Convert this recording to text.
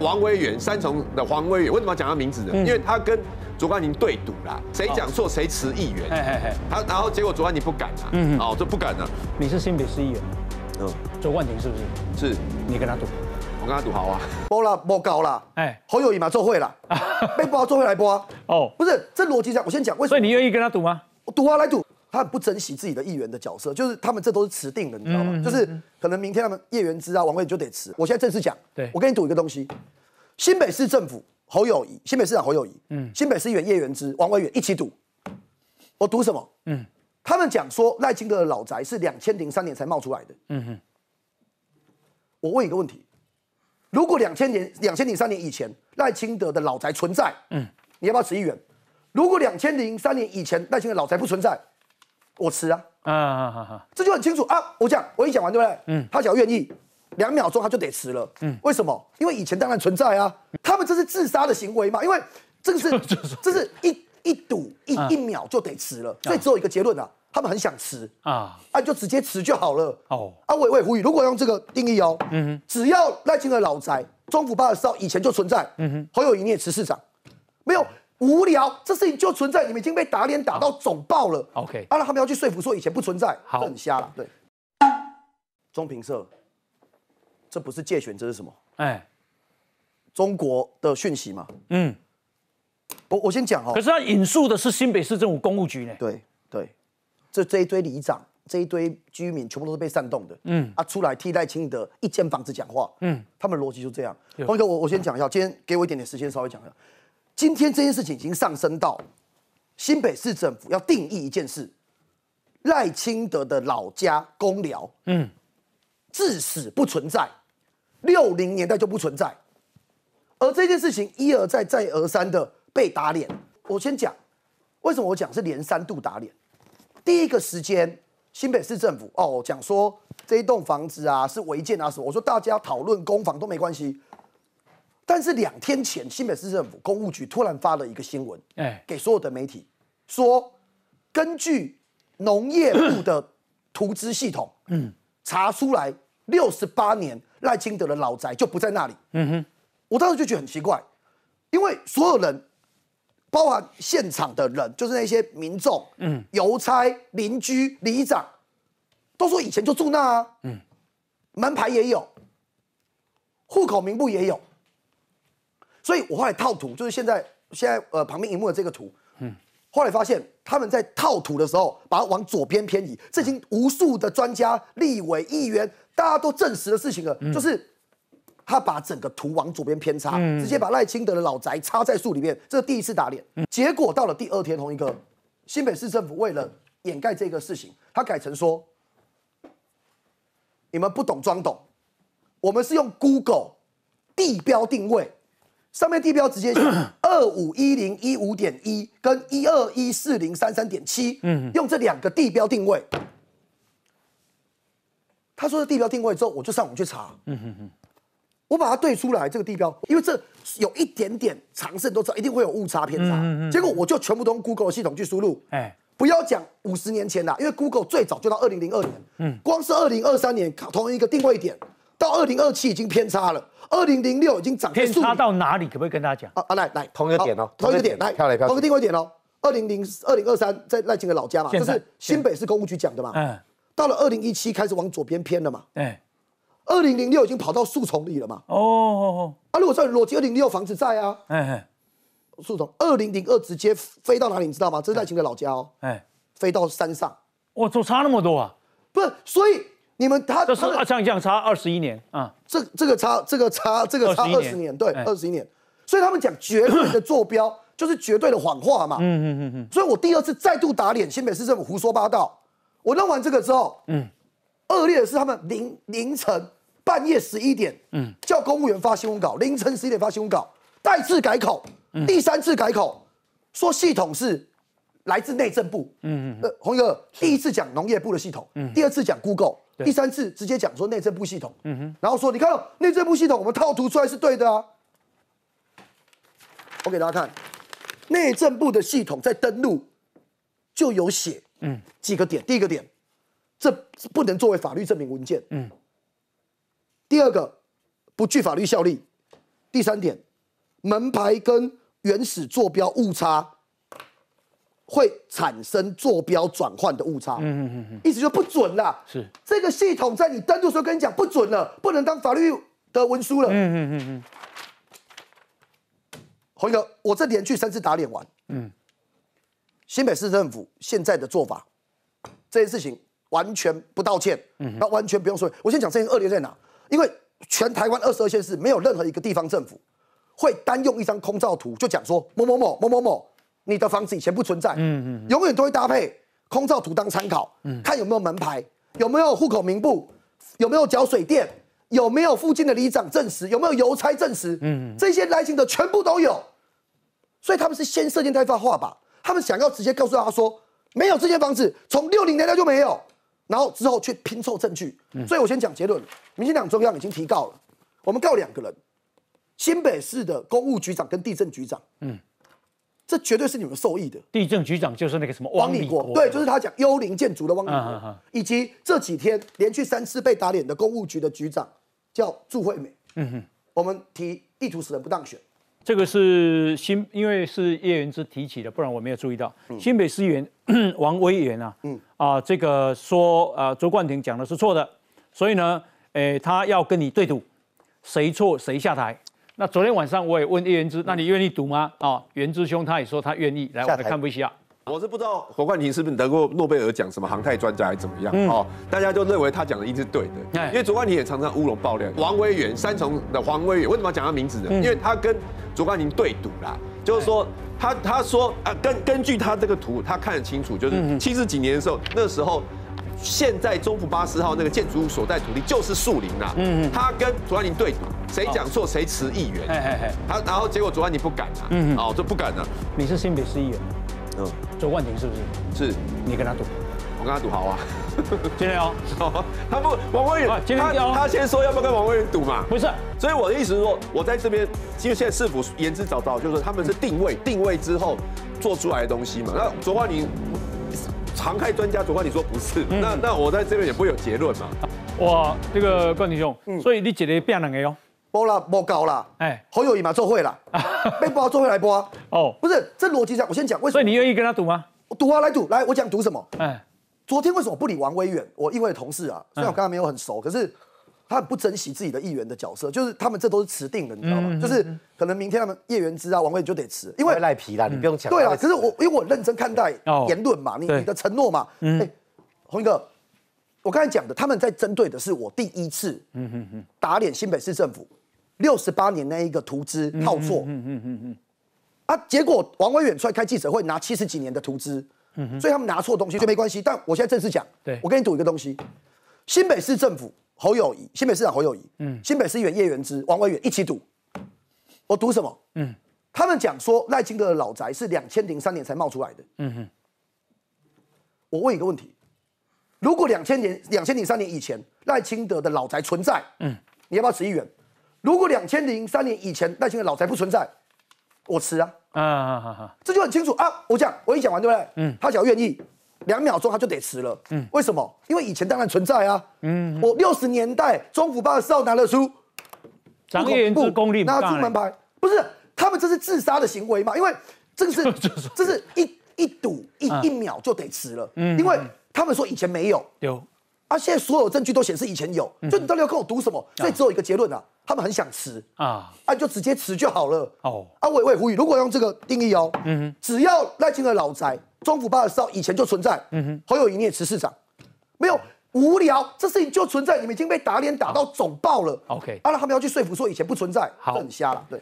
王威源，三重的黄威源，为什么要讲他名字呢？因为他跟卓冠廷对赌啦，谁讲错谁赔议员。哎哎哎，他然后结果卓冠廷不敢，啊，嗯，哦，这不敢了。你是新北市议员，嗯，周冠廷是不是？是，你跟他赌，我跟他赌，好啊。播了播高啦，哎，侯友谊嘛做会啦，被播做会来播，哦，不是这逻辑上，我先讲为什么。所以你愿意跟他赌吗？我赌啊，来赌。他很不珍惜自己的议员的角色，就是他们这都是辞定的，你知道吗？就是可能明天他们叶元之啊、王伟就得辞。我现在正式讲，我跟你赌一个东西，新北市政府侯友谊、新北市长侯友谊，嗯，新北市议员叶元之、王伟远一起赌。我赌什么？嗯，他们讲说赖清德的老宅是两千零三年才冒出来的。嗯哼。我问一个问题，如果两千年、两千零三年以前赖清德的老宅存在，嗯，你要不要辞议员？如果两千零三年以前赖清德老宅不存在？我吃啊，啊啊啊啊这就很清楚啊！我讲，我一讲完，对不对？嗯，他只要愿意，两秒钟他就得吃了。嗯，为什么？因为以前当然存在啊，他们这是自杀的行为嘛，因为这个是，这是一一赌，一一秒就得吃了，所以只有一个结论啊，他们很想吃啊，啊，就直接吃就好了。哦，啊，我我也呼吁，如果用这个定义哦，嗯，只要赖清德老宅、中府八十四，以前就存在，嗯哼，侯友谊也辞市长，没有。无聊，这事情就存在。你们已经被打脸打到肿爆了。OK，啊，那他们要去说服说以前不存在，很瞎了。对，中评社，这不是借选，这是什么？哎，中国的讯息嘛。嗯，我我先讲哦。可是他引述的是新北市政府公务局呢。对对，这这一堆里长，这一堆居民，全部都是被煽动的。嗯，啊，出来替代清德，一间房子讲话。嗯，他们逻辑就这样。洪哥，我我先讲一下，今天给我一点点时间，稍微讲一下。今天这件事情已经上升到新北市政府要定义一件事：赖清德的老家公寮，嗯，至死不存在，六零年代就不存在。而这件事情一而再、再而三的被打脸。我先讲，为什么我讲是连三度打脸？第一个时间，新北市政府哦讲说这一栋房子啊是违建啊什么，我说大家讨论公房都没关系。但是两天前，新北市政府公务局突然发了一个新闻，哎，给所有的媒体说，根据农业部的图 资系统，嗯，查出来六十八年赖清德的老宅就不在那里。嗯哼，我当时就觉得很奇怪，因为所有人，包含现场的人，就是那些民众、嗯，邮差、邻居、里长，都说以前就住那啊，嗯，门牌也有，户口名簿也有。所以我后来套图，就是现在现在呃旁边荧幕的这个图，嗯，后来发现他们在套图的时候，把它往左边偏移，这已经无数的专家、立委、议员，大家都证实的事情了，就是他把整个图往左边偏差，直接把赖清德的老宅插在树里面，这是第一次打脸。结果到了第二天同一个新北市政府为了掩盖这个事情，他改成说：你们不懂装懂，我们是用 Google 地标定位。上面地标直接 二五一零一五点一跟一二一四零三三点七，嗯，用这两个地标定位。他说的地标定位之后，我就上网去查，嗯哼哼，我把它对出来这个地标，因为这有一点点试都知道，一定会有误差偏差。结果我就全部都用 Google 系统去输入，哎，不要讲五十年前啦，因为 Google 最早就到二零零二年，嗯，光是二零二三年同一个定位点，到二零二七已经偏差了。二零零六已经涨到差到哪里？可不可以跟大家讲？啊，来来，同一个点哦，同一个点来，同一个定位点哦。二零零二零二三在赖清的老家嘛，这是新北市公务局讲的嘛。嗯，到了二零一七开始往左边偏了嘛。哎，二零零六已经跑到树丛里了嘛。哦，啊，如果说罗二零六房子在啊，哎哎，树丛二零零二直接飞到哪里你知道吗？这是赖清的老家哦。哎，飞到山上，哇，就差那么多啊！不，是，所以。你们他他这样这样差二十一年啊，这这个差这个差这个差二十年，对，二十一年，所以他们讲绝对的坐标 就是绝对的谎话嘛，嗯嗯嗯嗯，所以我第二次再度打脸新北市政府胡说八道，我弄完这个之后，嗯，恶劣的是他们凌凌晨半夜十一点，嗯，叫公务员发新闻稿，凌晨十一点发新闻稿，再次改口，第三次改口说系统是来自内政部，嗯嗯，呃，红哥第一次讲农业部的系统，嗯，第二次讲 Google。第三次直接讲说内政部系统，然后说你看内政部系统，我们套图出来是对的啊。我给大家看，内政部的系统在登录就有写几个点。第一个点，这不能作为法律证明文件。第二个，不具法律效力。第三点，门牌跟原始坐标误差。会产生坐标转换的误差，嗯嗯嗯嗯，意思就不准了。是这个系统在你登录时候跟你讲不准了，不能当法律的文书了。嗯嗯嗯嗯。洪一我这连续三次打脸完。嗯。新北市政府现在的做法，这件事情完全不道歉，嗯，那完全不用说。我先讲这些恶劣在哪，因为全台湾二十二县市没有任何一个地方政府会单用一张空照图就讲说某某某某某某。你的房子以前不存在，嗯嗯，永远都会搭配空照图当参考，嗯，看有没有门牌，有没有户口名簿，有没有缴水电，有没有附近的里长证实，有没有邮差证实，嗯这些来信的全部都有，所以他们是先设定代发话吧，他们想要直接告诉他，说没有这间房子，从六零年代就没有，然后之后去拼凑证据，所以我先讲结论，民进党中央已经提告了，我们告两个人，新北市的公务局长跟地震局长，嗯。这绝对是你们受益的。地震局长就是那个什么汪立国，对，就是他讲幽灵建筑的汪立国，以及这几天连续三次被打脸的公务局的局长叫祝惠美。嗯哼，我们提意图使人不当选，这个是新，因为是叶云之提起的，不然我没有注意到新北市议员 王威源啊，嗯啊，这个说呃，卓冠廷讲的是错的，所以呢，哎，他要跟你对赌，谁错谁下台。那昨天晚上我也问叶元之，那你愿意赌吗？啊，元之兄他也说他愿意。来，我们看不下。我是不知道何冠廷是不是得过诺贝尔奖，什么航太专家还怎么样？哦，大家就认为他讲的一是对的。因为卓冠廷也常常乌龙爆料，王威远三重的黄威远，为什么讲他名字呢？因为他跟卓冠廷对赌啦，就是说他他说啊，根根据他这个图，他看得清楚，就是七十几年的时候，那时候。现在中府八十号那个建筑物所在土地就是树林啦。嗯嗯，他跟卓冠廷对赌，谁讲错谁辞议员。哎哎哎，他然后结果卓冠廷不敢啊。嗯嗯，哦这不敢的。你是新北市议员。嗯。卓冠廷是不是？是。你跟他赌。我跟他赌好啊。今天哦。他不王慧云，他他先说要不要跟王威云赌嘛？不是。所以我的意思是说，我在这边，因为现在市府言之凿凿，就是说他们是定位定位之后做出来的东西嘛。那卓冠宁常态专家主管，你说不是？那那我在这边也不会有结论嘛。哇，这个冠廷兄，嗯、所以你一天变冷的哦？播啦，播高啦，哎，侯友谊嘛做会啦，被 包做会来播。哦，不是，这逻辑上我先讲为什么。所以你愿意跟他赌吗？我赌啊，来赌来，我讲赌什么？哎，昨天为什么不理王威远？我因为同事啊，虽然我刚才没有很熟，可是。他很不珍惜自己的议员的角色，就是他们这都是辞定的，你知道吗？就是可能明天他们叶源之啊、王伟就得辞，因为赖皮啦，你不用讲。对啊。可是我因为我认真看待言论嘛，你你的承诺嘛，哎，红哥，我刚才讲的，他们在针对的是我第一次，嗯哼哼，打脸新北市政府六十八年那一个图资套错，嗯嗯嗯嗯，啊，结果王伟远出来开记者会拿七十几年的图资，嗯哼，所以他们拿错东西，所以没关系。但我现在正式讲，对我跟你赌一个东西，新北市政府。侯友谊，新北市长侯友谊，嗯，新北市议员叶元之、王文远一起赌，我赌什么？嗯，他们讲说赖清德的老宅是两千零三年才冒出来的，嗯哼。我问一个问题，如果两千年、两千零三年以前赖清德的老宅存在，嗯，你要不要持一元？如果两千零三年以前赖清德老宅不存在，我持啊，啊啊啊，这就很清楚啊。我讲，我一讲完，对不对？嗯，他只要愿意。两秒钟他就得辞了，为什么？因为以前当然存在啊。嗯，我六十年代中府办四要拿得出，拿不出功力。拿出门牌，不是他们这是自杀的行为嘛？因为这个是，这是一一赌，一一秒就得辞了。嗯，因为他们说以前没有，有，啊，现在所有证据都显示以前有，就你到底要跟我赌什么？所以只有一个结论了。他们很想辞啊，啊就直接辞就好了。哦，啊，我我呼吁，如果用这个定义哦，嗯哼，只要赖清德老宅中府八二三，以前就存在。嗯哼，侯友宜你也辞市长，没有无聊，这事情就存在，你们已经被打脸打到肿爆了。OK，啊，那他们要去说服说以前不存在，好，很瞎了。对。